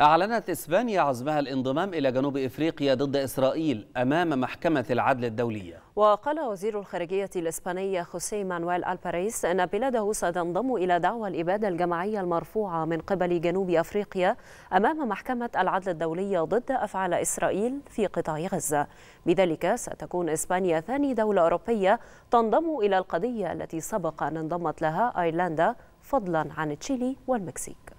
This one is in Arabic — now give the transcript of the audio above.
أعلنت إسبانيا عزمها الانضمام إلى جنوب إفريقيا ضد إسرائيل أمام محكمة العدل الدولية وقال وزير الخارجية الإسبانية خوسي مانويل ألباريس أن بلاده ستنضم إلى دعوى الإبادة الجماعية المرفوعة من قبل جنوب أفريقيا أمام محكمة العدل الدولية ضد أفعال إسرائيل في قطاع غزة بذلك ستكون إسبانيا ثاني دولة أوروبية تنضم إلى القضية التي سبق أن انضمت لها أيرلندا فضلا عن تشيلي والمكسيك